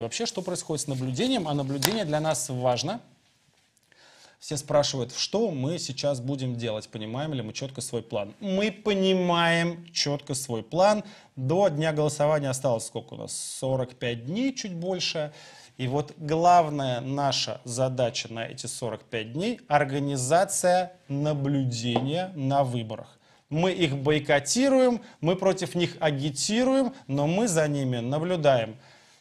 Вообще, что происходит с наблюдением? А наблюдение для нас важно. Все спрашивают, что мы сейчас будем делать, понимаем ли мы четко свой план. Мы понимаем четко свой план. До дня голосования осталось сколько у нас? 45 дней, чуть больше. И вот главная наша задача на эти 45 дней – организация наблюдения на выборах. Мы их бойкотируем, мы против них агитируем, но мы за ними наблюдаем.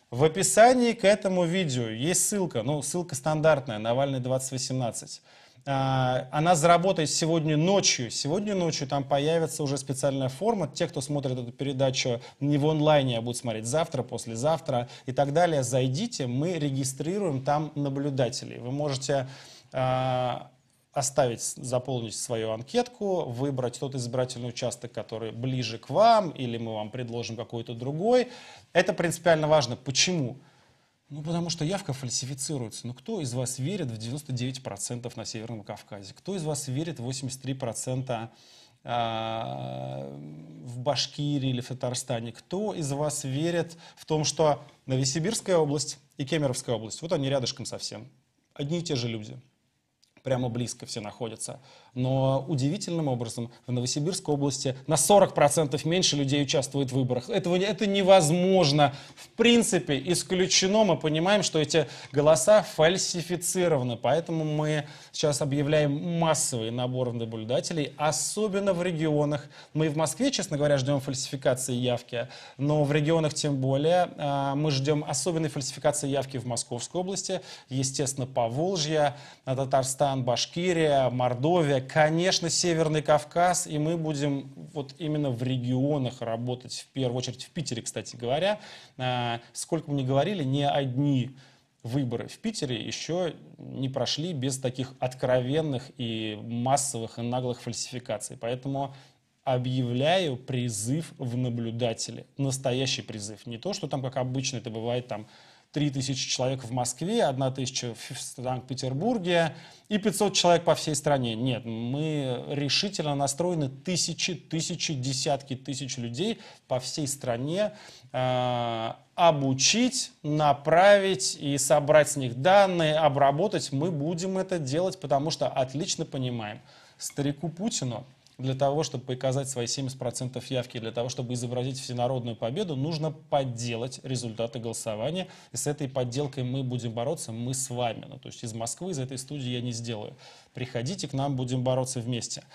В описании к этому видео есть ссылка, ну, ссылка стандартная, Навальный 2018. А, она заработает сегодня ночью. Сегодня ночью там появится уже специальная форма. Те, кто смотрит эту передачу не в онлайне, а будут смотреть завтра, послезавтра и так далее, зайдите, мы регистрируем там наблюдателей. Вы можете а, оставить, заполнить свою анкетку, выбрать тот избирательный участок, который ближе к вам, или мы вам предложим какой-то другой. Это принципиально важно. Почему? Ну, потому что явка фальсифицируется. Ну, кто из вас верит в 99% на Северном Кавказе? Кто из вас верит в 83% а, в Башкирии или в Татарстане? Кто из вас верит в том, что Новосибирская область и Кемеровская область, вот они рядышком совсем, одни и те же люди – прямо близко все находятся. Но удивительным образом в Новосибирской области на 40% меньше людей участвует в выборах. Этого, это невозможно. В принципе, исключено. Мы понимаем, что эти голоса фальсифицированы. Поэтому мы сейчас объявляем массовый набор наблюдателей, особенно в регионах. Мы в Москве, честно говоря, ждем фальсификации явки, но в регионах тем более. А, мы ждем особенной фальсификации явки в Московской области, естественно, по на Татарстан, Казахстан, Башкирия, Мордовия, конечно, Северный Кавказ, и мы будем вот именно в регионах работать, в первую очередь в Питере, кстати говоря. А, сколько мы не говорили, не одни выборы в Питере еще не прошли без таких откровенных и массовых и наглых фальсификаций. Поэтому объявляю призыв в наблюдатели. Настоящий призыв. Не то, что там, как обычно это бывает, там 3000 человек в Москве, 1000 в Санкт-Петербурге и 500 человек по всей стране. Нет, мы решительно настроены тысячи, тысячи, десятки тысяч людей по всей стране э, обучить, направить и собрать с них данные, обработать. Мы будем это делать, потому что отлично понимаем, старику Путину – для того, чтобы показать свои 70% явки, для того, чтобы изобразить всенародную победу, нужно подделать результаты голосования. И с этой подделкой мы будем бороться, мы с вами. Ну, то есть из Москвы, из этой студии я не сделаю. Приходите к нам, будем бороться вместе.